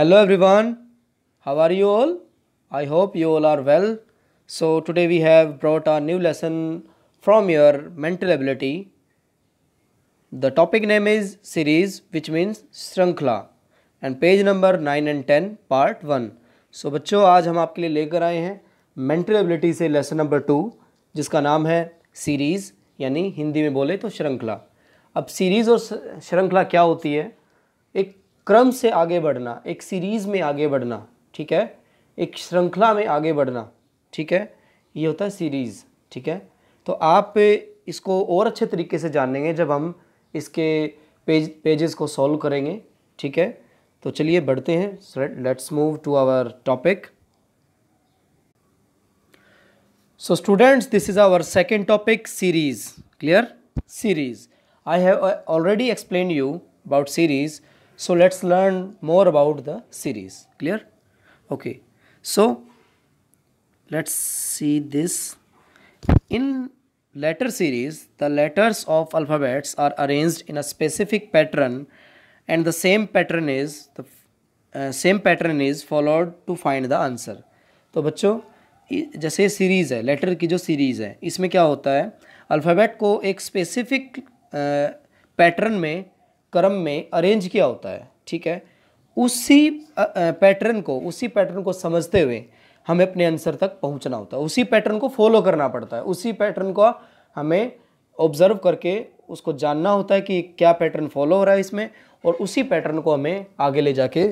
Hello everyone, how are you all? I hope you all are well. So today we have brought a new lesson from your mental ability. The topic name is series which means श्रृंखला and page number 9 and 10 part 1. So बच्चों आज हम आपके लिए लेकर आए हैं mental ability से lesson number 2 जिसका नाम है series यानी हिंदी में बोले तो श्रृंखला अब सीरीज़ और श्रृंखला क्या होती है एक क्रम से आगे बढ़ना एक सीरीज़ में आगे बढ़ना ठीक है एक श्रृंखला में आगे बढ़ना ठीक है ये होता है सीरीज़ ठीक है तो आप इसको और अच्छे तरीके से जानेंगे जब हम इसके पेज पेजेस को सॉल्व करेंगे ठीक है तो चलिए बढ़ते हैं let's move to our topic so students this is our second topic series clear series I have already explain you about series so let's learn more about the series clear okay so let's see this in letter series the letters of alphabets are arranged in a specific pattern and the same pattern is the uh, same pattern is followed to find the answer to bachcho jaise series hai letter ki jo series hai isme kya hota hai alphabet ko ek specific uh, pattern में क्रम में arrange किया होता है ठीक है उसी pattern को उसी पैटर्न को समझते हुए हमें अपने आंसर तक पहुंचना होता है उसी पैटर्न को फॉलो करना पड़ता है उसी पैटर्न को हमें ऑब्जर्व करके उसको जानना होता है कि क्या पैटर्न फॉलो हो रहा है इसमें और उसी पैटर्न को हमें आगे ले जाके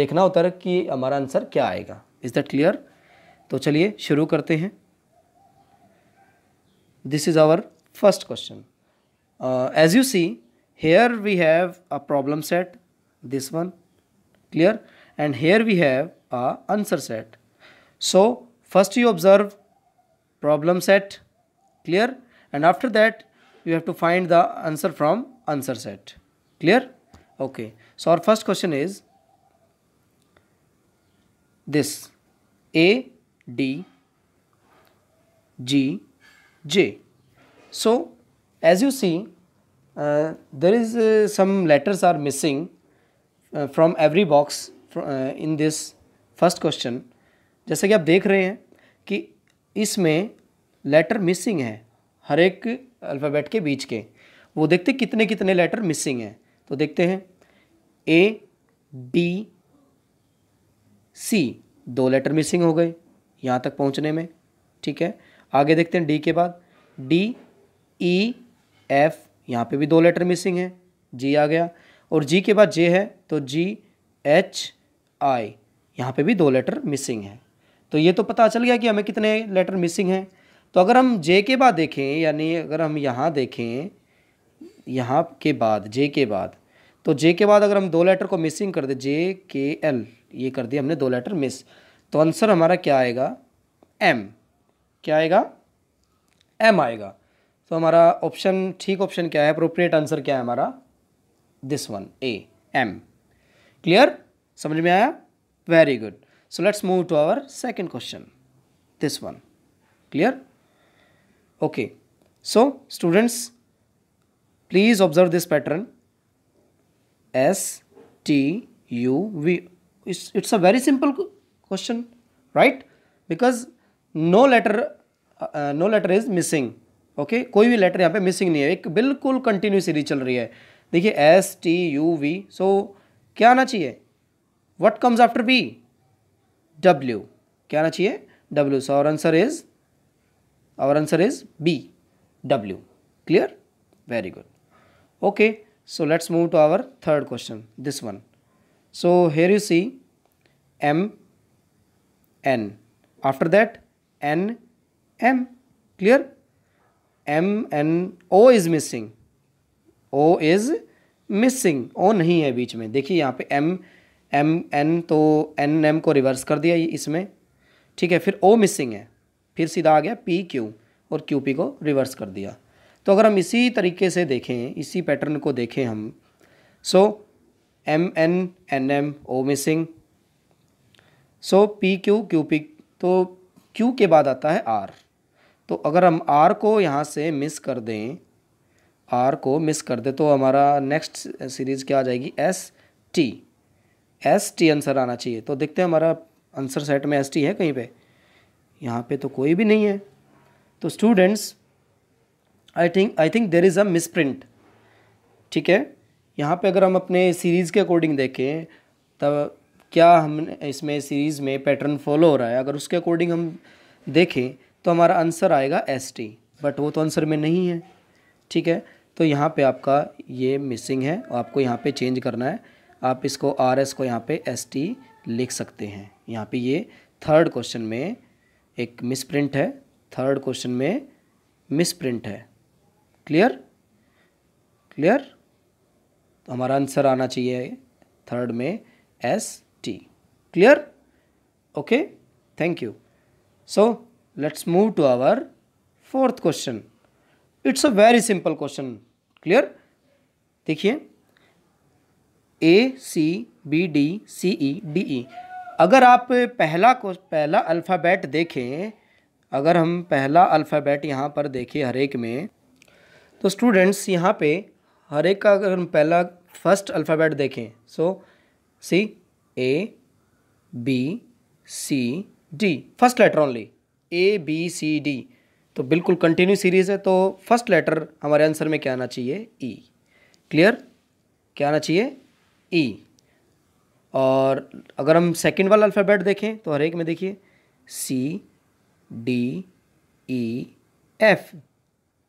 देखना होता है कि हमारा आंसर क्या आएगा इज़ दैट क्लियर तो चलिए शुरू करते हैं this is our first question as you see here we have a problem set this one clear and here we have a answer set so first you observe problem set clear and after that you have to find the answer from answer set clear okay so our first question is this a d g j so as you see Uh, there is uh, some letters are missing uh, from every box uh, in this first question जैसे कि आप देख रहे हैं कि इसमें letter missing है हर एक अल्फ़ाबेट के बीच के वो देखते कितने कितने लेटर मिसिंग हैं तो देखते हैं ए बी सी दो लेटर मिसिंग हो गए यहाँ तक पहुँचने में ठीक है आगे देखते हैं डी के बाद डी ई एफ यहाँ पे भी दो लेटर मिसिंग है जी आ गया और जी के बाद जे है तो जी एच आई यहाँ पे भी दो लेटर मिसिंग है तो ये तो पता चल गया कि हमें कितने लेटर मिसिंग हैं तो अगर हम जे के बाद देखें यानी अगर हम यहाँ देखें यहाँ के बाद जे के बाद तो जे के बाद अगर हम दो लेटर को मिसिंग कर दें जे के एल ये कर दिया हमने दो लेटर मिस तो आंसर हमारा क्या आएगा एम क्या आएगा एम आएगा तो हमारा ऑप्शन ठीक ऑप्शन क्या है अप्रोप्रिएट आंसर क्या है हमारा this one A M clear समझ में आया very good so let's move to our second question this one clear okay so students please observe this pattern S T U V it's a very simple question right because no letter no letter is missing okay okay? कोई भी letter यहाँ पे missing नहीं है एक बिल्कुल continue series चल रही है देखिए S T U V so क्या आना चाहिए what comes after B W क्या आना चाहिए W so our answer is our answer is B W clear very good okay so let's move to our third question this one so here you see M N after that N M clear M N O is missing O is missing O नहीं है बीच में देखिए यहाँ पे M M N तो N M को reverse कर दिया इसमें ठीक है फिर ओ मिसिंग है फिर सीधा आ गया पी क्यू और क्यू पी को रिवर्स कर दिया तो अगर हम इसी तरीके से देखें इसी पैटर्न को देखें हम so M N N M O missing so P Q Q P तो क्यू के बाद आता है आर तो अगर हम आर को यहाँ से मिस कर दें आर को मिस कर दें तो हमारा नेक्स्ट सीरीज़ क्या आ जाएगी S T S T answer आना चाहिए तो देखते हैं हमारा आंसर सेट में एस टी है कहीं पे यहाँ पे तो कोई भी नहीं है तो students I think I think there is a misprint ठीक है यहाँ पे अगर हम अपने सीरीज़ के अकॉर्डिंग देखें तब क्या हम इसमें सीरीज़ में पैटर्न फॉलो हो रहा है अगर उसके अकॉर्डिंग हम देखें तो हमारा आंसर आएगा एस टी बट वो तो आंसर में नहीं है ठीक है तो यहाँ पे आपका ये मिसिंग है और आपको यहाँ पे चेंज करना है आप इसको आर एस को यहाँ पे एस टी लिख सकते हैं यहाँ पे ये थर्ड क्वेश्चन में एक मिस प्रिंट है थर्ड क्वेश्चन में मिस प्रिंट है क्लियर क्लियर तो हमारा आंसर आना चाहिए थर्ड में S T clear okay thank you so let's move to our fourth question it's a very simple question clear देखिए A C B D C E D E अगर आप पहला को पहला अल्फ़ाबेट देखें अगर हम पहला अल्फ़ाबेट यहाँ पर देखें हर एक में तो स्टूडेंट्स यहाँ पे हर एक का अगर हम पहला फर्स्ट अल्फ़ाबेट देखें so C A B C D first letter only A B C D तो बिल्कुल कंटिन्यू सीरीज़ है तो फर्स्ट लेटर हमारे आंसर में क्या आना चाहिए ई e. क्लियर क्या आना चाहिए ई e. और अगर हम सेकंड वाला अल्फ़ाबेट देखें तो हर एक में देखिए सी डी ई एफ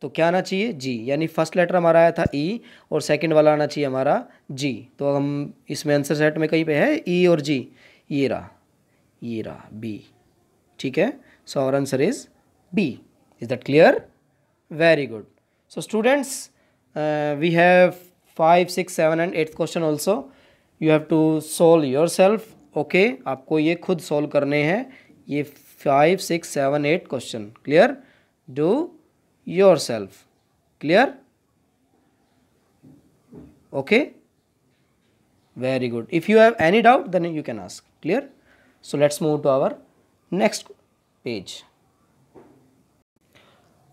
तो क्या आना चाहिए जी यानी फर्स्ट लेटर हमारा आया था ई e और सेकंड वाला आना चाहिए हमारा जी तो हम इसमें आंसर सेट में कहीं पे है ई और जी ये रहा ये रहा बी ठीक है So our answer is B. Is that clear? Very good. So students, uh, we have 5, 6, 7 and 8th question also. You have to solve yourself. Okay, aapko ye khud solve karne hain ye 5 6 7 8 question clear do yourself clear okay very good if you have any doubt then you can ask clear so let's move to our next page.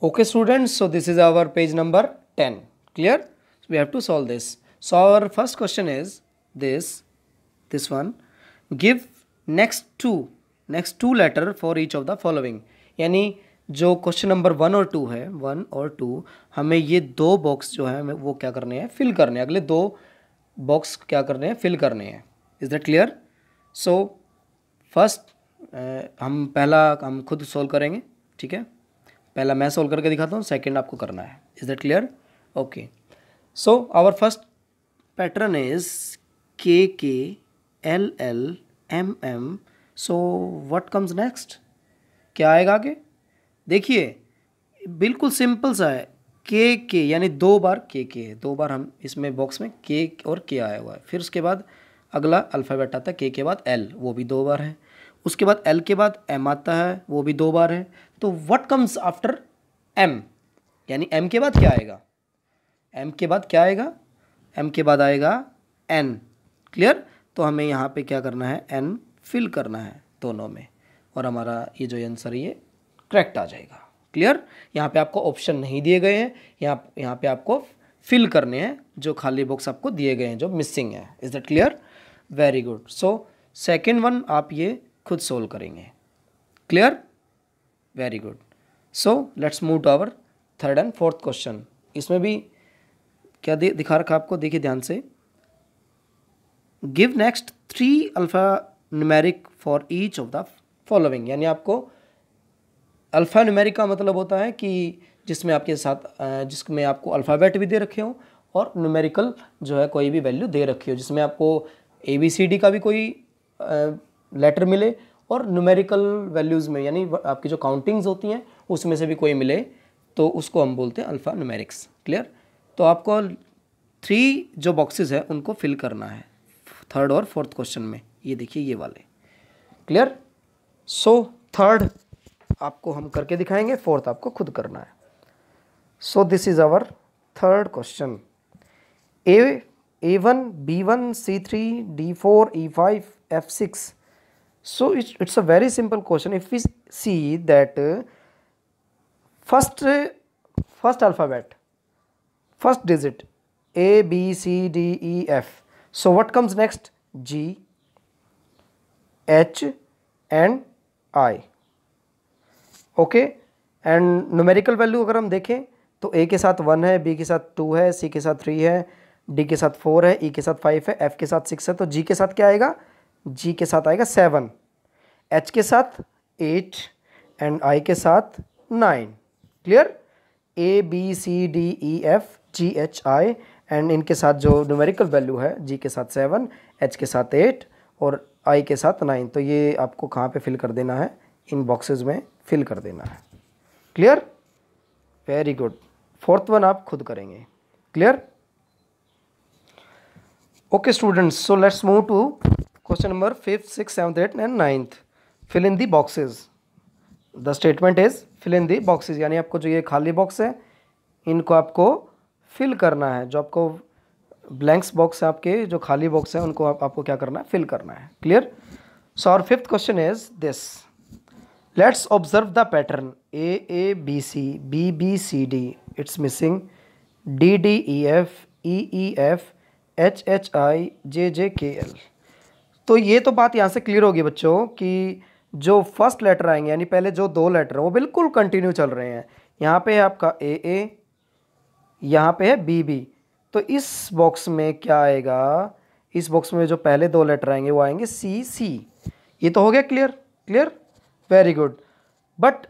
Okay students, so this is our page number 10. Clear? So we have to solve this. So our first question is this, this one. Give next two, next two letter for each of the following. यानी जो question number one और two है one और two हमें ये दो box जो है हमें वो क्या करने हैं फिल करने हैं अगले दो बॉक्स क्या करने हैं फिल करने हैं is that clear so first हम पहला हम खुद सोल्व करेंगे ठीक है पहला मैं सोल्व करके दिखाता हूँ सेकेंड आपको करना है is that clear okay so our first pattern is K K L L M M so what comes next क्या आएगा आगे देखिए बिल्कुल सिंपल सा है के के यानी दो बार के के दो बार हम इसमें बॉक्स में के और के आया हुआ है फिर उसके बाद अगला अल्फ़ाबेट आता है के के बाद एल वो भी दो बार है उसके बाद एल के बाद एम आता है वो भी दो बार है तो वट कम्स आफ्टर एम यानी एम के बाद क्या आएगा एम के बाद क्या आएगा एम के बाद आएगा एन क्लियर तो हमें यहाँ पे क्या करना है एन फिल करना है दोनों में और हमारा ये जो आंसर ये करेक्ट आ जाएगा क्लियर यहाँ पे आपको ऑप्शन नहीं दिए गए हैं यहाँ यहाँ पे आपको फिल करने हैं जो खाली बॉक्स आपको दिए गए हैं जो मिसिंग है is that clear very good so second one आप ये खुद सोल्व करेंगे clear very good so let's move to our third and fourth question इसमें भी क्या दे दिखा रखा आपको देखिए ध्यान से give next three alphanumeric for each of the following यानी आपको अल्फ़ा न्यूमेरिक का मतलब होता है कि जिसमें आपके साथ जिसमें आपको अल्फ़ाबेट भी दे रखे हों और न्यूमेरिकल जो है कोई भी वैल्यू दे रखी हो जिसमें आपको ए बी सी डी का भी कोई लेटर मिले और न्यूमेरिकल वैल्यूज़ में यानी आपकी जो काउंटिंग्स होती हैं उसमें से भी कोई मिले तो उसको हम बोलते हैं अल्फ़ा न्यूमेरिक्स क्लियर तो आपको थ्री जो बॉक्सेस है उनको फिल करना है थर्ड और फोर्थ क्वेश्चन में ये देखिए ये वाले क्लियर सो थर्ड आपको हम करके दिखाएंगे फोर्थ आपको खुद करना है so this is our third question A A one B one C three D four E five F six so it's, it's a very simple question if we see that first first alphabet first digit a b c d e f so what comes next g h and i okay and numerical value agar hum dekhe to a ke sath 1 hai b ke sath 2 hai c ke sath 3 hai d ke sath 4 hai e ke sath 5 hai f ke sath 6 hai to g ke sath kya aayega G के साथ आएगा seven H के साथ eight and I के साथ nine clear A B C D E F G H I and इनके साथ जो न्यूमेरिकल वैल्यू है जी के साथ सेवन एच के साथ एट और आई के साथ नाइन तो ये आपको कहाँ पे फिल कर देना है इन बॉक्सेस में फिल कर देना है clear very good fourth one आप खुद करेंगे clear okay students so let's move to question number fifth six seventh eight and ninth fill in the boxes the statement is fill in the boxes यानी आपको जो ये खाली box है इनको आपको फिल करना है जो आपको ब्लैंक्स बॉक्स है आपके जो खाली बॉक्स है उनको आप, आपको क्या करना है फिल करना है क्लियर सो और fifth question is this let's observe the pattern A A B C B B C D it's missing D D E F E E F H H I J J K L तो ये तो बात यहाँ से clear होगी बच्चों कि जो फर्स्ट लेटर आएंगे यानी पहले जो दो लेटर हैं वो बिल्कुल कंटिन्यू चल रहे हैं यहाँ पे है आपका ए ए यहाँ पे है बी बी तो इस बॉक्स में क्या आएगा इस बॉक्स में जो पहले दो लेटर आएंगे वो आएंगे सी सी ये तो हो गया clear clear very good but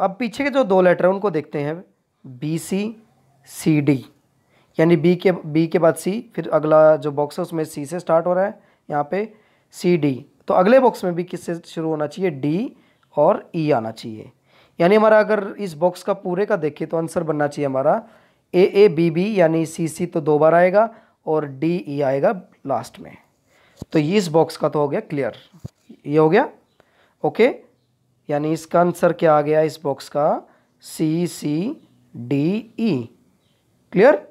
अब पीछे के जो दो लेटर हैं उनको देखते हैं बी सी सी डी यानी बी के बी के बाद सी फिर अगला जो बॉक्स है उसमें सी से स्टार्ट हो रहा है यहाँ पर सी डी तो अगले बॉक्स में भी किससे शुरू होना चाहिए डी और ई e आना चाहिए यानी हमारा अगर इस बॉक्स का पूरे का देखें तो आंसर बनना चाहिए हमारा ए ए बी बी यानी सी सी तो दो बार आएगा और डी ई e आएगा लास्ट में तो ये इस बॉक्स का तो हो गया क्लियर ये हो गया ओके यानी इसका आंसर क्या आ गया इस बॉक्स का सी सी डी ई क्लियर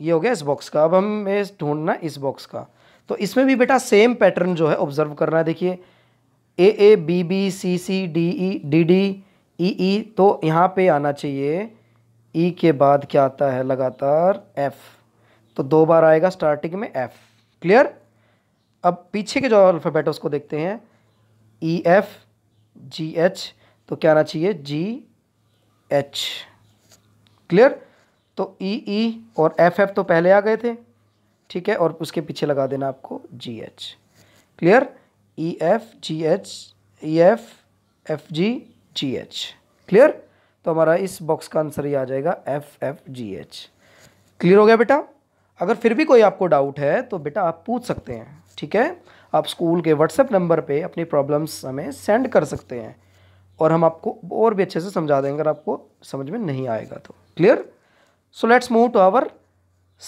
ये हो गया इस बॉक्स का अब हमें ढूंढना इस बॉक्स का तो इसमें भी बेटा सेम पैटर्न जो है ऑब्जर्व करना है देखिए A A B B C C D E D D E E तो यहाँ पे आना चाहिए ई e के बाद क्या आता है लगातार एफ़ तो दो बार आएगा स्टार्टिंग में एफ़ क्लियर अब पीछे के जो अल्फ़ाबेट है उसको देखते हैं ई एफ़ जी एच तो क्या आना चाहिए जी एच क्लियर तो ई e, ई e और एफ एफ तो पहले आ गए थे ठीक है और उसके पीछे लगा देना आपको G H clear E F G H E F F G G H clear तो हमारा इस बॉक्स का आंसर ये आ जाएगा F F G H clear हो गया बेटा अगर फिर भी कोई आपको डाउट है तो बेटा आप पूछ सकते हैं ठीक है आप स्कूल के व्हाट्सएप नंबर पे अपनी प्रॉब्लम्स हमें सेंड कर सकते हैं और हम आपको और भी अच्छे से समझा देंगे अगर आपको समझ में नहीं आएगा तो clear so let's move to our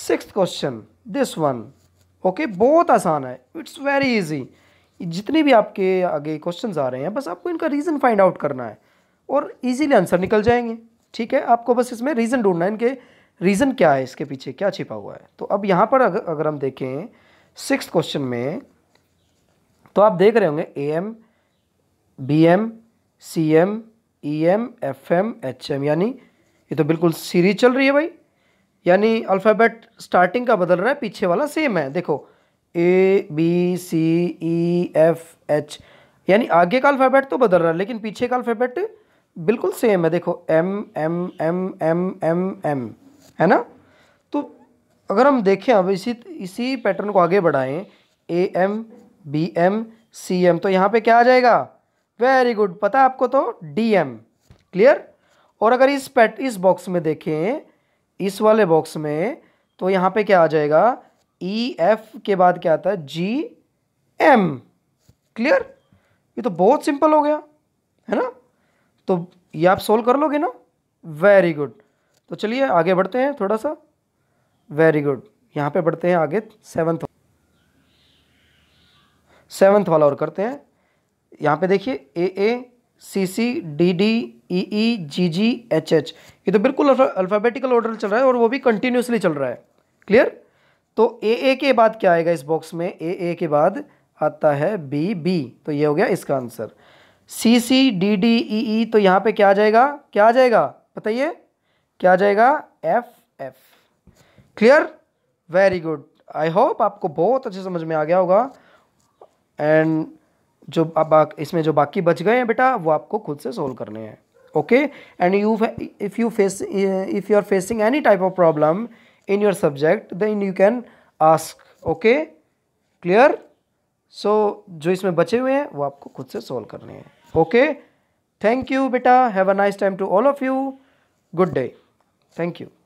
six question this one okay बहुत आसान है इट्स वेरी इजी जितने भी आपके आगे क्वेश्चन आ रहे हैं बस आपको इनका रीज़न फाइंड आउट करना है और ईजीली आंसर निकल जाएंगे ठीक है आपको बस इसमें रीज़न ढूंढना है इनके रीज़न क्या है इसके पीछे क्या छिपा हुआ है तो अब यहाँ पर अगर, अगर हम देखें सिक्स क्वेश्चन में तो आप देख रहे होंगे A M B M C M E M F M H M यानी ये तो बिल्कुल सीरीज चल रही है भाई यानी अल्फ़ाबेट स्टार्टिंग का बदल रहा है पीछे वाला सेम है देखो A B C E F H यानी आगे का अल्फ़ाबेट तो बदल रहा है लेकिन पीछे का अल्फ़ाबेट बिल्कुल सेम है देखो M M M M M M है ना तो अगर हम देखें अब इसी इसी पैटर्न को आगे बढ़ाएं A M B M C M तो यहाँ पे क्या आ जाएगा वेरी गुड पता है आपको तो डी एम क्लियर और अगर इस पैट इस बॉक्स में देखें इस वाले बॉक्स में तो यहाँ पे क्या आ जाएगा ई e एफ के बाद क्या आता है जी एम क्लियर ये तो बहुत सिंपल हो गया है ना तो ये आप सोल्व कर लोगे ना वेरी गुड तो चलिए आगे बढ़ते हैं थोड़ा सा वेरी गुड यहाँ पे बढ़ते हैं आगे सेवन्थ सेवन्थ वाला और करते हैं यहाँ पे देखिए A A C C D D E E G G H H ये तो बिल्कुल अल्फ़ाबेटिकल ऑर्डर चल रहा है और वो भी कंटिन्यूसली चल रहा है क्लियर तो ए ए के बाद क्या आएगा इस बॉक्स में ए ए के बाद आता है बी बी तो ये हो गया इसका answer C C D D E E तो यहाँ पे क्या आ जाएगा क्या आ जाएगा बताइए क्या आ जाएगा F F clear very good I hope आपको बहुत अच्छे समझ में आ गया होगा एंड जो अब इसमें जो बाकी बच गए हैं बेटा वो आपको खुद से सोल्व करने हैं okay and you if you face if you are facing any type of problem in your subject then you can ask okay clear so जो इसमें बचे हुए हैं वो आपको खुद से सोल्व करने हैं ओके थैंक यू बेटा have a nice time to all of you good day thank you